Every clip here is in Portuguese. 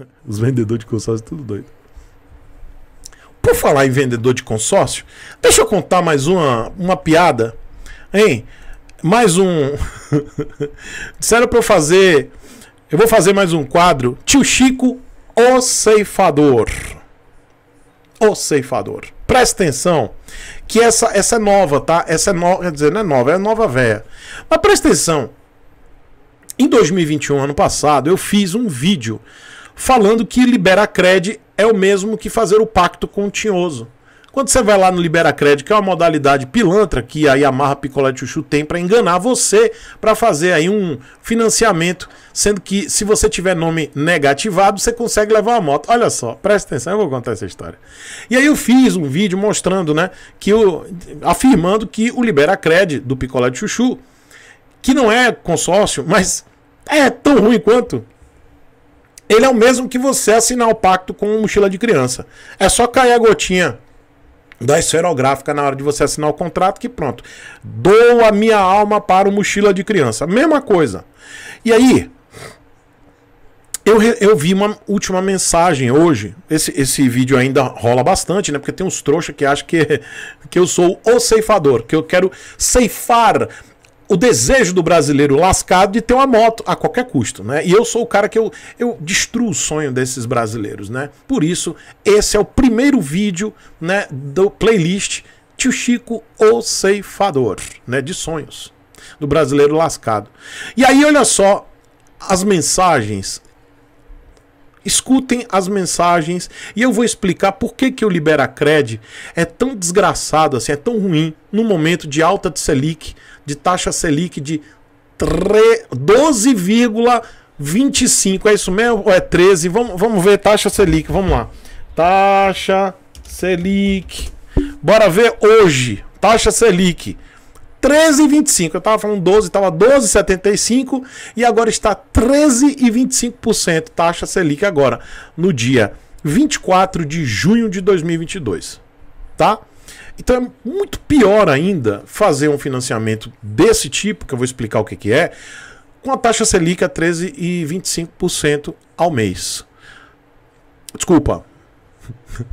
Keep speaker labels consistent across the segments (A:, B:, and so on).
A: Os vendedores de consórcio tudo doido. Por falar em vendedor de consórcio, deixa eu contar mais uma, uma piada. Hein? Mais um. Disseram pra eu fazer. Eu vou fazer mais um quadro. Tio Chico, o ceifador. O ceifador. Presta atenção. Que essa, essa é nova, tá? Essa é nova. Quer dizer, não é nova, é nova véia. Mas presta atenção. Em 2021, ano passado, eu fiz um vídeo falando que liberar crédito é o mesmo que fazer o pacto com o tinhoso. Quando você vai lá no Libera Crédito, que é uma modalidade pilantra que a Yamaha Picolé Chuchu tem para enganar você para fazer aí um financiamento, sendo que se você tiver nome negativado, você consegue levar uma moto. Olha só, presta atenção, eu vou contar essa história. E aí eu fiz um vídeo mostrando, né, que o afirmando que o Libera Crédito do Picolé Chuchu, que não é consórcio, mas é tão ruim quanto ele é o mesmo que você assinar o pacto com um mochila de criança. É só cair a gotinha da esferográfica na hora de você assinar o contrato que pronto. Dou a minha alma para o mochila de criança. Mesma coisa. E aí, eu, eu vi uma última mensagem hoje. Esse, esse vídeo ainda rola bastante, né? Porque tem uns trouxas que acham que, que eu sou o ceifador, que eu quero ceifar o desejo do brasileiro lascado de ter uma moto a qualquer custo, né? E eu sou o cara que eu, eu destruo o sonho desses brasileiros, né? Por isso, esse é o primeiro vídeo, né, do playlist Tio Chico o Ceifador, né, de sonhos do brasileiro lascado. E aí, olha só as mensagens escutem as mensagens e eu vou explicar por que, que o Libera Cred é tão desgraçado, assim, é tão ruim no momento de alta de Selic, de taxa Selic de 12,25. É isso mesmo? Ou é 13? Vamos, vamos ver taxa Selic, vamos lá. Taxa Selic. Bora ver hoje. Taxa Selic. 13,25. Eu estava falando 12, estava 12,75 e agora está 13,25% taxa Selic agora no dia 24 de junho de 2022, tá? Então é muito pior ainda fazer um financiamento desse tipo, que eu vou explicar o que, que é, com a taxa Selic a 13,25% ao mês. Desculpa.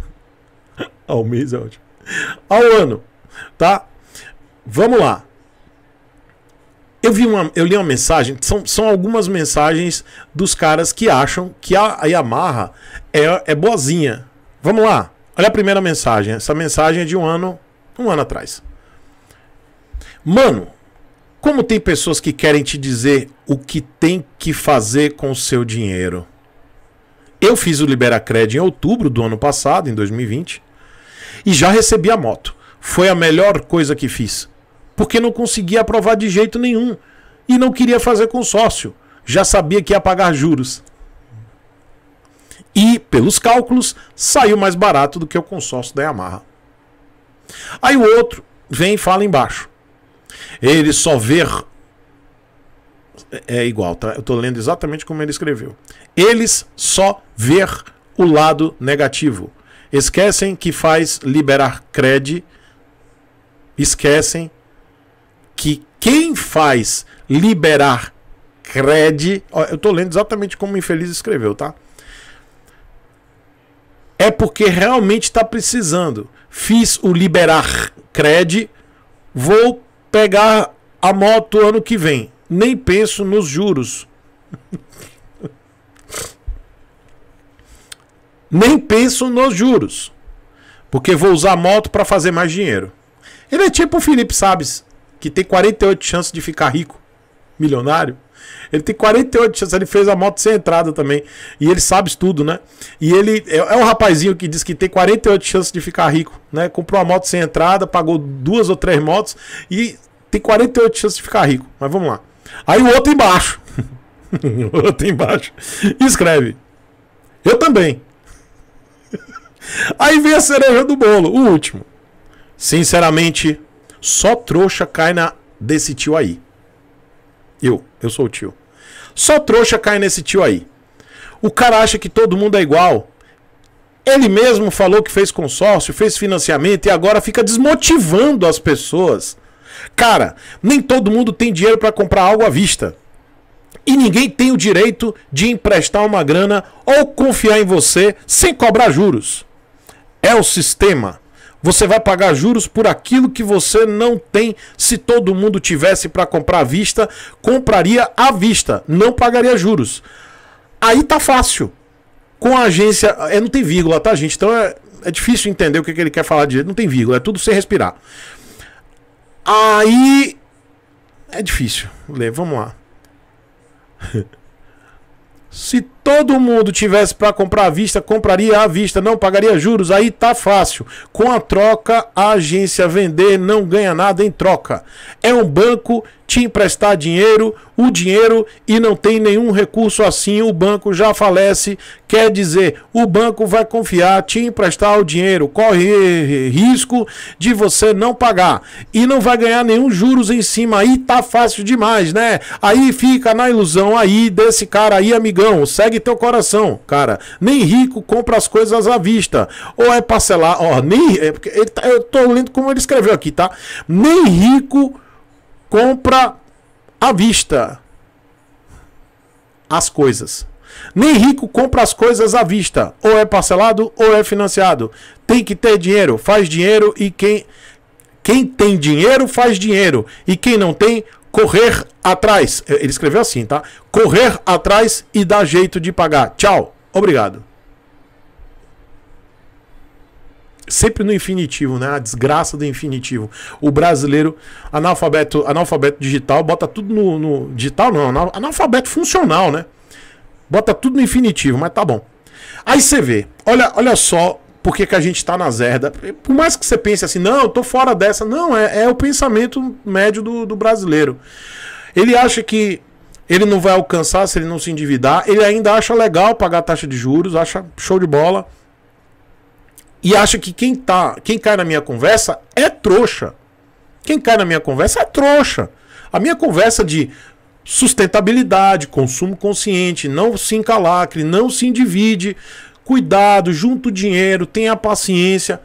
A: ao mês é ótimo. Ao ano, tá? Vamos lá. Eu, vi uma, eu li uma mensagem, são, são algumas mensagens dos caras que acham que a, a Yamaha é, é boazinha. Vamos lá, olha a primeira mensagem. Essa mensagem é de um ano, um ano atrás. Mano, como tem pessoas que querem te dizer o que tem que fazer com o seu dinheiro? Eu fiz o Liberacred em outubro do ano passado, em 2020, e já recebi a moto. Foi a melhor coisa que fiz porque não conseguia aprovar de jeito nenhum e não queria fazer consórcio, já sabia que ia pagar juros. E, pelos cálculos, saiu mais barato do que o consórcio da Yamaha. Aí o outro vem e fala embaixo. Ele só ver. É, é igual, tá? Eu estou lendo exatamente como ele escreveu. Eles só ver o lado negativo. Esquecem que faz liberar crédito, esquecem que quem faz liberar crédito, eu estou lendo exatamente como o infeliz escreveu, tá? É porque realmente está precisando. Fiz o liberar crédito, vou pegar a moto ano que vem. Nem penso nos juros. Nem penso nos juros. Porque vou usar a moto para fazer mais dinheiro. Ele é tipo o Felipe Sabes que tem 48 chances de ficar rico, milionário. Ele tem 48 chances, ele fez a moto sem entrada também. E ele sabe tudo, né? E ele é, é um rapazinho que diz que tem 48 chances de ficar rico, né? Comprou a moto sem entrada, pagou duas ou três motos e tem 48 chances de ficar rico. Mas vamos lá. Aí o outro embaixo. o outro embaixo. Escreve. Eu também. Aí vem a cereja do bolo, o último. Sinceramente, só trouxa cai na desse tio aí. Eu, eu sou o tio. Só trouxa cai nesse tio aí. O cara acha que todo mundo é igual. Ele mesmo falou que fez consórcio, fez financiamento e agora fica desmotivando as pessoas. Cara, nem todo mundo tem dinheiro para comprar algo à vista. E ninguém tem o direito de emprestar uma grana ou confiar em você sem cobrar juros. É o sistema. Você vai pagar juros por aquilo que você não tem. Se todo mundo tivesse para comprar à vista, compraria à vista, não pagaria juros. Aí tá fácil. Com a agência. É, não tem vírgula, tá, gente? Então é, é difícil entender o que, que ele quer falar de. Não tem vírgula, é tudo sem respirar. Aí. É difícil. ler. vamos lá. Se todo mundo tivesse para comprar à vista, compraria à vista, não pagaria juros, aí tá fácil. Com a troca, a agência vender não ganha nada em troca. É um banco te emprestar dinheiro, o dinheiro e não tem nenhum recurso assim, o banco já falece. Quer dizer, o banco vai confiar, te emprestar o dinheiro, corre risco de você não pagar e não vai ganhar nenhum juros em cima. Aí tá fácil demais, né? Aí fica na ilusão aí desse cara aí, amigão. Segue segue teu coração, cara. Nem rico compra as coisas à vista. Ou é parcelar, ó, nem. É tá, eu tô lendo como ele escreveu aqui, tá? Nem rico compra à vista as coisas. Nem rico compra as coisas à vista. Ou é parcelado ou é financiado. Tem que ter dinheiro, faz dinheiro e quem. Quem tem dinheiro faz dinheiro e quem não tem correr atrás. É, ele escreveu assim, tá? Correr atrás e dar jeito de pagar. Tchau. Obrigado. Sempre no infinitivo, né? A desgraça do infinitivo. O brasileiro analfabeto, analfabeto digital bota tudo no, no digital não, analfabeto funcional, né? Bota tudo no infinitivo, mas tá bom. Aí você vê, olha, olha só por que, que a gente está na zerda. Por mais que você pense assim, não, eu tô fora dessa. Não, é, é o pensamento médio do, do brasileiro. Ele acha que ele não vai alcançar se ele não se endividar. Ele ainda acha legal pagar a taxa de juros, acha show de bola. E acha que quem, tá, quem cai na minha conversa é trouxa. Quem cai na minha conversa é trouxa. A minha conversa de sustentabilidade, consumo consciente, não se encalacre, não se endivide, Cuidado, junta o dinheiro, tenha paciência.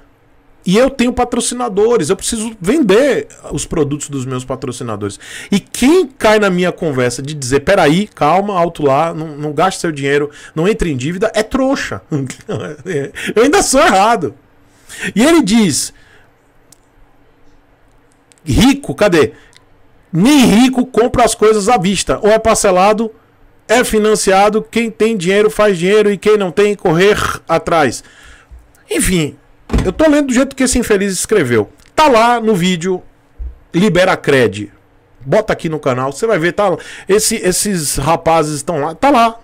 A: E eu tenho patrocinadores, eu preciso vender os produtos dos meus patrocinadores. E quem cai na minha conversa de dizer, peraí, calma, alto lá, não, não gaste seu dinheiro, não entre em dívida, é trouxa. eu ainda sou errado. E ele diz: rico, cadê? Nem rico compra as coisas à vista, ou é parcelado é financiado, quem tem dinheiro faz dinheiro e quem não tem, correr atrás. Enfim, eu tô lendo do jeito que esse infeliz escreveu. Tá lá no vídeo Libera Cred. Bota aqui no canal, você vai ver, tá lá. Esse, esses rapazes estão lá, tá lá.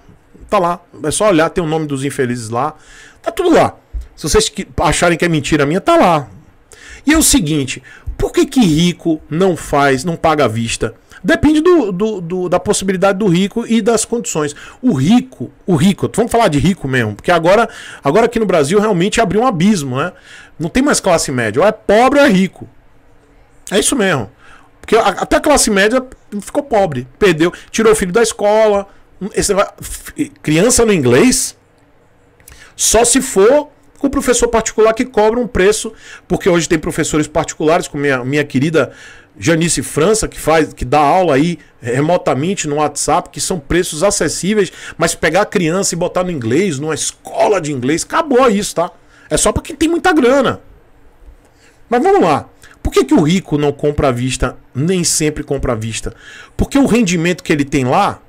A: Tá lá. É só olhar, tem o nome dos infelizes lá. Tá tudo lá. Se vocês acharem que é mentira minha, tá lá. E é o seguinte, por que que rico não faz, não paga à vista? Depende do, do, do, da possibilidade do rico e das condições. O rico, o rico, vamos falar de rico mesmo, porque agora, agora aqui no Brasil realmente abriu um abismo, né? Não tem mais classe média, ou é pobre ou é rico. É isso mesmo. Porque até a classe média ficou pobre, perdeu, tirou o filho da escola. Esse, criança no inglês, só se for com o professor particular que cobra um preço, porque hoje tem professores particulares, como minha, minha querida Janice França, que faz, que dá aula aí remotamente no WhatsApp, que são preços acessíveis, mas pegar a criança e botar no inglês, numa escola de inglês, acabou isso, tá? É só para quem tem muita grana. Mas vamos lá. Por que, que o rico não compra à vista, nem sempre compra à vista? Porque o rendimento que ele tem lá,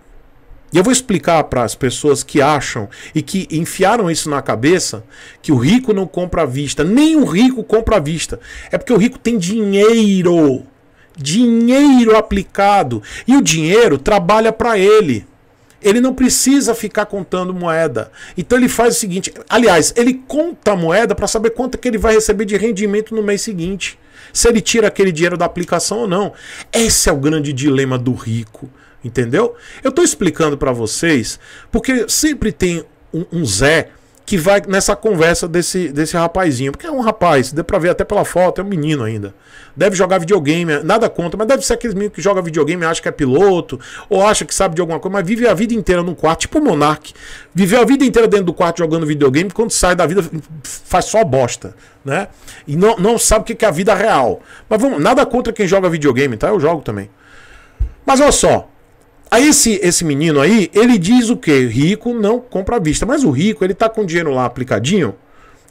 A: e eu vou explicar para as pessoas que acham e que enfiaram isso na cabeça, que o rico não compra à vista, nem o rico compra à vista. É porque o rico tem dinheiro dinheiro aplicado. E o dinheiro trabalha para ele. Ele não precisa ficar contando moeda. Então ele faz o seguinte: aliás, ele conta a moeda para saber quanto que ele vai receber de rendimento no mês seguinte. Se ele tira aquele dinheiro da aplicação ou não. Esse é o grande dilema do rico. Entendeu? Eu estou explicando para vocês porque sempre tem um, um Zé que vai nessa conversa desse, desse rapazinho. Porque é um rapaz, deu pra ver até pela foto, é um menino ainda. Deve jogar videogame, nada contra, mas deve ser aquele menino que joga videogame, acha que é piloto, ou acha que sabe de alguma coisa, mas vive a vida inteira num quarto, tipo o Monark. Viveu a vida inteira dentro do quarto jogando videogame, quando sai da vida faz só bosta, né? E não, não sabe o que é a vida real. Mas vamos, nada contra quem joga videogame, tá? Eu jogo também. Mas olha só, Aí esse, esse menino aí, ele diz o que? Rico não compra à vista. Mas o rico, ele tá com dinheiro lá aplicadinho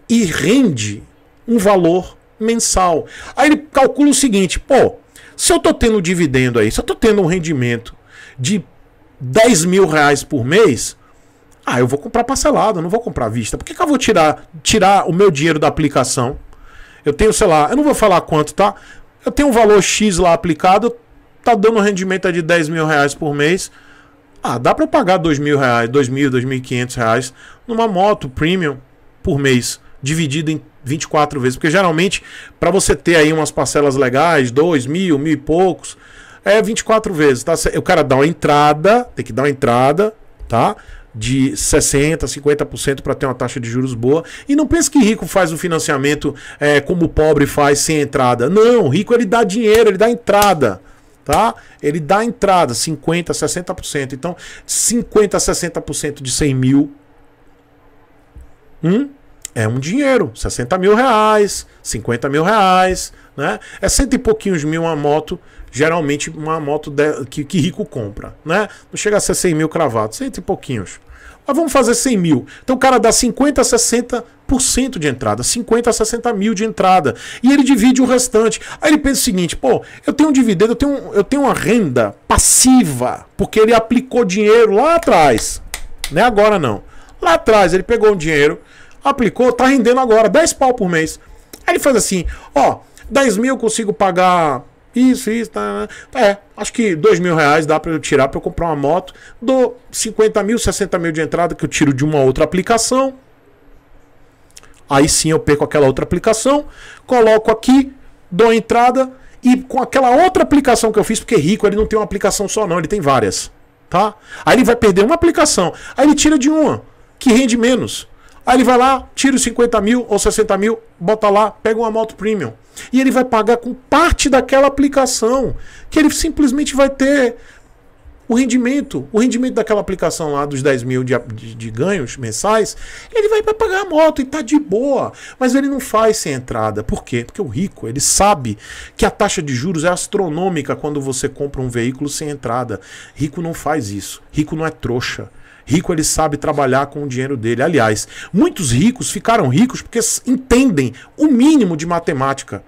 A: e rende um valor mensal. Aí ele calcula o seguinte, pô, se eu tô tendo dividendo aí, se eu tô tendo um rendimento de 10 mil reais por mês, ah, eu vou comprar parcelado, eu não vou comprar à vista. Por que, que eu vou tirar, tirar o meu dinheiro da aplicação? Eu tenho, sei lá, eu não vou falar quanto, tá? Eu tenho um valor X lá aplicado, tá dando um rendimento de 10 mil reais por mês. Ah, dá para pagar 2 mil reais, 2 mil, 2.500 reais numa moto premium por mês, dividido em 24 vezes. Porque geralmente, para você ter aí umas parcelas legais, 2 mil, mil e poucos, é 24 vezes, tá? O cara dá uma entrada, tem que dar uma entrada, tá? de 60%, 50% para ter uma taxa de juros boa. E não pense que rico faz o financiamento é, como o pobre faz sem entrada. Não, rico ele dá dinheiro, ele dá entrada tá? Ele dá entrada 50, 60%. Então, 50, 60% de 100 mil hum, é um dinheiro. 60 mil reais, 50 mil reais, né? É cento e pouquinhos mil uma moto, geralmente uma moto de, que, que rico compra, né? Não chega a ser 100 mil cravados, cento e pouquinhos. Mas vamos fazer 100 mil. Então o cara dá 50, 60, cento de entrada, 50 a 60 mil de entrada. E ele divide o restante. Aí ele pensa o seguinte: pô, eu tenho um dividendo, eu tenho, eu tenho uma renda passiva, porque ele aplicou dinheiro lá atrás. Não é agora, não. Lá atrás, ele pegou um dinheiro, aplicou, tá rendendo agora, 10 pau por mês. Aí ele faz assim: ó, 10 mil eu consigo pagar isso, isso, tá, tá, É, acho que 2 mil reais dá para eu tirar para eu comprar uma moto. Dou 50 mil, 60 mil de entrada que eu tiro de uma outra aplicação. Aí sim eu perco aquela outra aplicação, coloco aqui, dou a entrada e com aquela outra aplicação que eu fiz, porque rico ele não tem uma aplicação só não, ele tem várias, tá? Aí ele vai perder uma aplicação, aí ele tira de uma, que rende menos. Aí ele vai lá, tira os 50 mil ou 60 mil, bota lá, pega uma moto premium. E ele vai pagar com parte daquela aplicação que ele simplesmente vai ter o rendimento, o rendimento daquela aplicação lá dos 10 mil de, de, de ganhos mensais, ele vai para pagar a moto e tá de boa. Mas ele não faz sem entrada. Por quê? Porque o rico, ele sabe que a taxa de juros é astronômica quando você compra um veículo sem entrada. Rico não faz isso. Rico não é trouxa. Rico ele sabe trabalhar com o dinheiro dele. Aliás, muitos ricos ficaram ricos porque entendem o mínimo de matemática.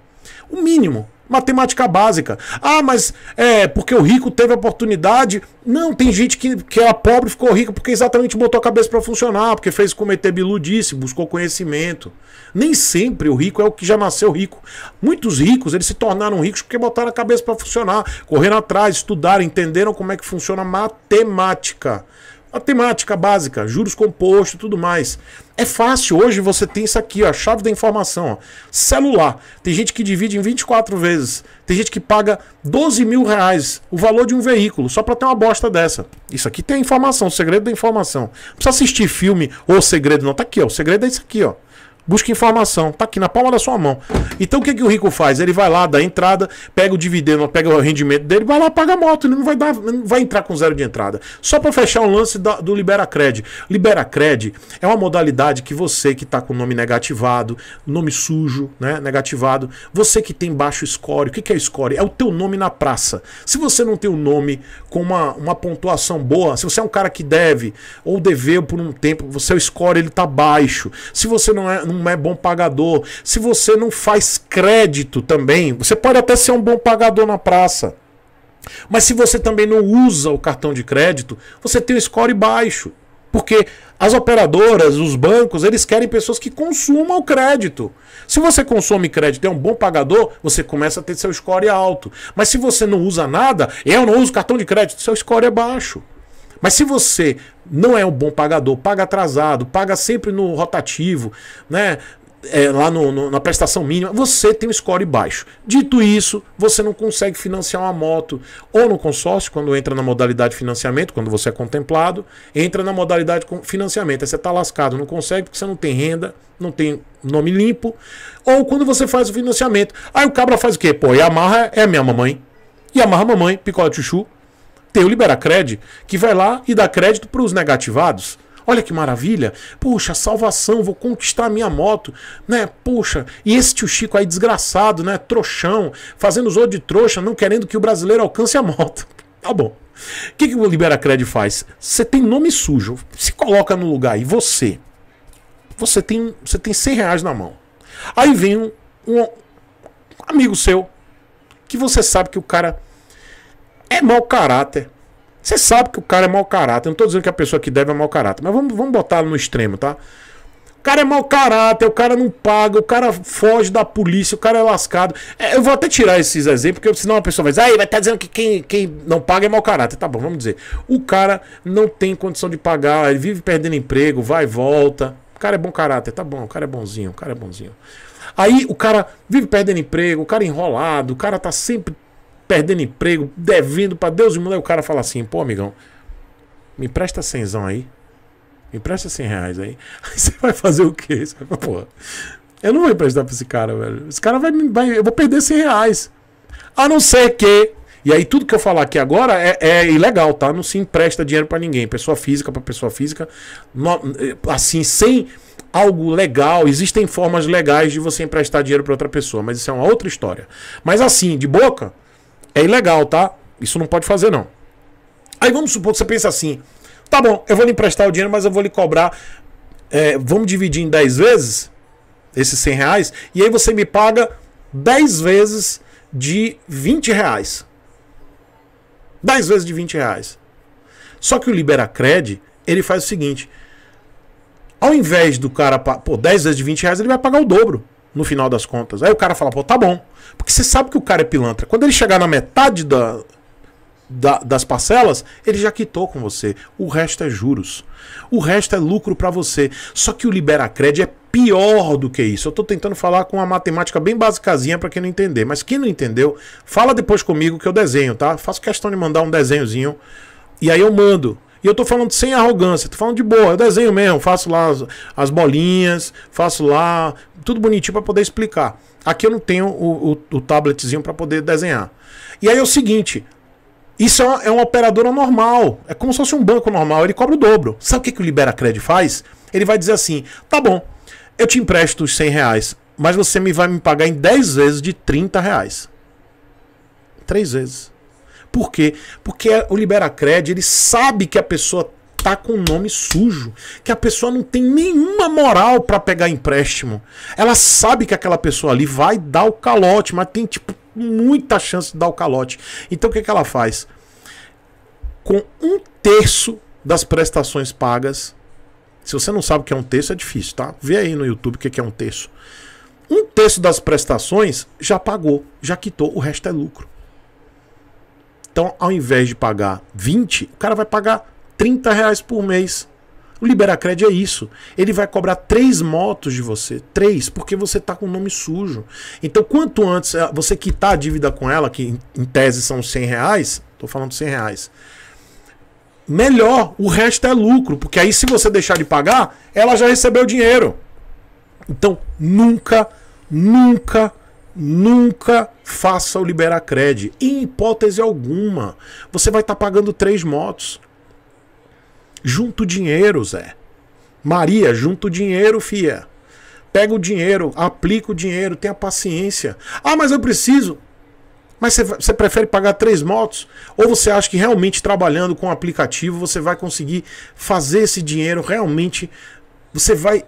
A: O mínimo. Matemática básica. Ah, mas é porque o rico teve oportunidade. Não, tem gente que, que era pobre e ficou rico porque exatamente botou a cabeça para funcionar, porque fez cometer biludice, buscou conhecimento. Nem sempre o rico é o que já nasceu rico. Muitos ricos, eles se tornaram ricos porque botaram a cabeça para funcionar, correram atrás, estudaram, entenderam como é que funciona matemática a temática básica, juros compostos e tudo mais. É fácil, hoje você tem isso aqui, ó, a chave da informação, ó, celular. Tem gente que divide em 24 vezes, tem gente que paga 12 mil reais o valor de um veículo, só para ter uma bosta dessa. Isso aqui tem informação, o segredo da informação. Não precisa assistir filme ou segredo, não, tá aqui, ó, o segredo é isso aqui, ó. Busca informação, tá aqui na palma da sua mão. Então o que, que o rico faz? Ele vai lá, dá entrada, pega o dividendo, pega o rendimento dele, vai lá, paga a moto, ele não vai dar, não vai entrar com zero de entrada. Só para fechar o lance da, do Liberacred. Liberacred é uma modalidade que você que tá com o nome negativado, nome sujo, né, negativado, você que tem baixo score, o que, que é score? É o teu nome na praça. Se você não tem o um nome com uma, uma pontuação boa, se você é um cara que deve ou deveu por um tempo, você, o score ele tá baixo. Se você não é, não não é bom pagador, se você não faz crédito também, você pode até ser um bom pagador na praça. Mas se você também não usa o cartão de crédito, você tem um score baixo. Porque as operadoras, os bancos, eles querem pessoas que consumam o crédito. Se você consome crédito e é um bom pagador, você começa a ter seu score alto. Mas se você não usa nada, eu não uso cartão de crédito, seu score é baixo. Mas se você não é um bom pagador, paga atrasado, paga sempre no rotativo, né? É, lá no, no, na prestação mínima, você tem um score baixo. Dito isso, você não consegue financiar uma moto ou no consórcio, quando entra na modalidade financiamento, quando você é contemplado, entra na modalidade financiamento. Aí você está lascado, não consegue porque você não tem renda, não tem nome limpo. Ou quando você faz o financiamento. Aí o cabra faz o quê? Pô, Yamaha é minha mamãe. Yamaha mamãe, picola chuchu, tem o Liberacred, que vai lá e dá crédito para os negativados. Olha que maravilha. Puxa, salvação, vou conquistar a minha moto, né? Puxa, e esse tio Chico aí desgraçado, né? Trouxão, fazendo os outros de trouxa, não querendo que o brasileiro alcance a moto. Tá bom. O que, que o Liberacred faz? Você tem nome sujo, se coloca no lugar e você. Você tem, você tem 100 reais na mão. Aí vem um, um amigo seu, que você sabe que o cara é mau caráter. Você sabe que o cara é mau caráter. Eu não estou dizendo que a pessoa que deve é mau caráter, mas vamos, vamos no extremo, tá? O cara é mau caráter, o cara não paga, o cara foge da polícia, o cara é lascado. É, eu vou até tirar esses exemplos, porque senão a pessoa vai dizer, aí vai estar tá dizendo que quem, quem não paga é mau caráter. Tá bom, vamos dizer. O cara não tem condição de pagar, ele vive perdendo emprego, vai e volta. O cara é bom caráter, tá bom, o cara é bonzinho, o cara é bonzinho. Aí o cara vive perdendo emprego, o cara é enrolado, o cara tá sempre perdendo emprego, devendo para Deus e mundo. Aí o cara fala assim: pô, amigão, me presta cenzão aí. Me empresta cem reais aí. Aí você vai fazer o quê? Você vai, eu não vou emprestar pra esse cara, velho. Esse cara vai, vai. Eu vou perder cem reais. A não ser que. E aí tudo que eu falar aqui agora é, é ilegal, tá? Não se empresta dinheiro para ninguém. Pessoa física para pessoa física. assim, sem algo legal. Existem formas legais de você emprestar dinheiro para outra pessoa, mas isso é uma outra história. Mas assim, de boca. É ilegal, tá? Isso não pode fazer, não. Aí vamos supor que você pensa assim: tá bom, eu vou lhe emprestar o dinheiro, mas eu vou lhe cobrar. É, vamos dividir em 10 vezes esses 100 reais, e aí você me paga 10 vezes de 20 reais. 10 vezes de 20 reais. Só que o Liberacred, ele faz o seguinte: ao invés do cara, pô, 10 vezes de 20 reais, ele vai pagar o dobro no final das contas. Aí o cara fala, pô, tá bom. Porque você sabe que o cara é pilantra. Quando ele chegar na metade da, da, das parcelas, ele já quitou com você. O resto é juros. O resto é lucro para você. Só que o Liberacred é pior do que isso. Eu estou tentando falar com uma matemática bem basicazinha para quem não entender. Mas quem não entendeu, fala depois comigo que eu desenho, tá? Faço questão de mandar um desenhozinho. E aí eu mando. E eu tô falando sem arrogância, tô falando de boa, eu desenho mesmo, faço lá as, as bolinhas, faço lá, tudo bonitinho para poder explicar. Aqui eu não tenho o, o, o tabletzinho para poder desenhar. E aí é o seguinte, isso é uma, é uma, operadora normal, é como se fosse um banco normal, ele cobra o dobro. Sabe o que, que o Libera Cred faz? Ele vai dizer assim, tá bom, eu te empresto os 100 reais, mas você me vai me pagar em 10 vezes de 30 reais. Três vezes. Por quê? Porque o Liberacred, ele sabe que a pessoa tá com o nome sujo, que a pessoa não tem nenhuma moral para pegar empréstimo. Ela sabe que aquela pessoa ali vai dar o calote, mas tem tipo muita chance de dar o calote. Então o que, que ela faz? Com um terço das prestações pagas, se você não sabe o que é um terço, é difícil, tá? Vê aí no YouTube o que é um terço. Um terço das prestações já pagou, já quitou, o resto é lucro. Então, ao invés de pagar 20, o cara vai pagar 30 reais por mês. O Liberacred é isso. Ele vai cobrar três motos de você. Três, porque você está com o nome sujo. Então, quanto antes eh, você quitar a dívida com ela, que em tese são 100 reais, estou falando 100 reais, melhor. O resto é lucro, porque aí se você deixar de pagar, ela já recebeu o dinheiro. Então, nunca, nunca Nunca faça o Liberacred. Em hipótese alguma. Você vai estar tá pagando três motos. junto o dinheiro, Zé. Maria, junta o dinheiro, fia. Pega o dinheiro, aplica o dinheiro, tenha paciência. Ah, mas eu preciso. Mas você prefere pagar três motos? Ou você acha que realmente trabalhando com o aplicativo você vai conseguir fazer esse dinheiro realmente? Você vai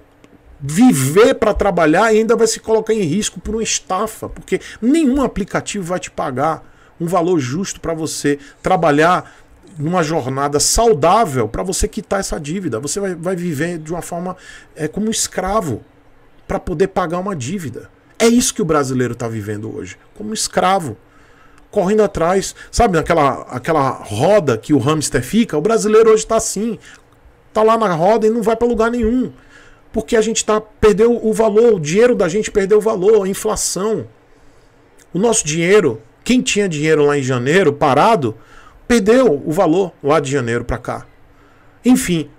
A: viver para trabalhar e ainda vai se colocar em risco por uma estafa, porque nenhum aplicativo vai te pagar um valor justo para você trabalhar numa jornada saudável para você quitar essa dívida. Você vai, vai viver de uma forma é, como um escravo para poder pagar uma dívida. É isso que o brasileiro está vivendo hoje, como um escravo, correndo atrás. Sabe, aquela aquela roda que o hamster fica, o brasileiro hoje está assim. está lá na roda e não vai para lugar nenhum porque a gente tá, perdeu o valor, o dinheiro da gente perdeu o valor, a inflação. O nosso dinheiro, quem tinha dinheiro lá em janeiro parado, perdeu o valor lá de janeiro para cá. Enfim,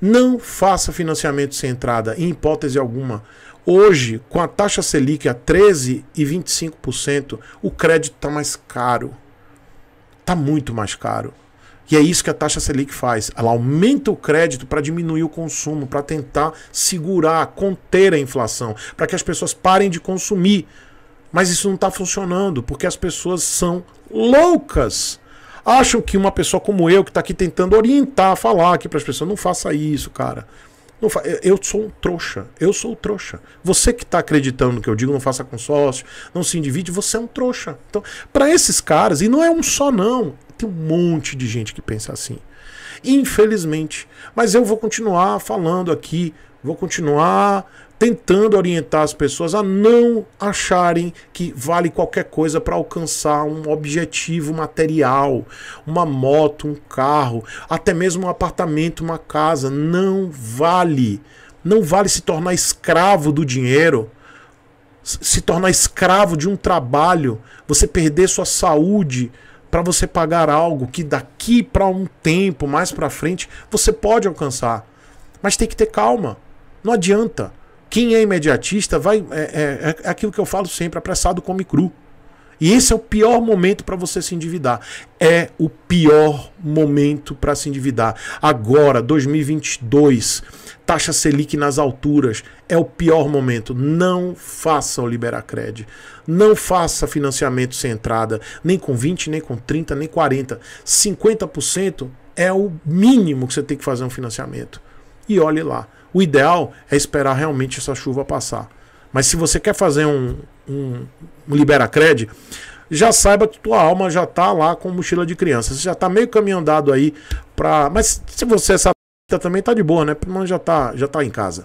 A: não faça financiamento sem entrada, em hipótese alguma. Hoje, com a taxa Selic a 13 e 25%, o crédito está mais caro. Está muito mais caro. E é isso que a taxa Selic faz. Ela aumenta o crédito para diminuir o consumo, para tentar segurar, conter a inflação, para que as pessoas parem de consumir. Mas isso não está funcionando, porque as pessoas são loucas acham que uma pessoa como eu, que está aqui tentando orientar, falar aqui para as pessoas, não faça isso, cara. Não fa eu sou um trouxa. Eu sou um trouxa. Você que está acreditando no que eu digo, não faça consórcio, não se endivide, você é um trouxa. Então, para esses caras, e não é um só não, tem um monte de gente que pensa assim. Infelizmente. Mas eu vou continuar falando aqui, vou continuar tentando orientar as pessoas a não acharem que vale qualquer coisa para alcançar um objetivo material, uma moto, um carro, até mesmo um apartamento, uma casa. Não vale. Não vale se tornar escravo do dinheiro, se tornar escravo de um trabalho, você perder sua saúde, para você pagar algo que daqui para um tempo mais para frente você pode alcançar. Mas tem que ter calma. Não adianta. Quem é imediatista vai é, é, é aquilo que eu falo sempre, apressado come cru. E esse é o pior momento para você se endividar. É o pior momento para se endividar. Agora, 2022, taxa Selic nas alturas, é o pior momento. Não faça o Liberacred. Não faça financiamento sem entrada, nem com 20, nem com 30, nem 40. 50% é o mínimo que você tem que fazer um financiamento. E olhe lá. O ideal é esperar realmente essa chuva passar. Mas se você quer fazer um, um, um Liberacred, já saiba que tua alma já tá lá com mochila de criança. Você já tá meio caminho andado aí pra. Mas se você é essa também tá de boa, né? Pelo menos já tá, já tá em casa.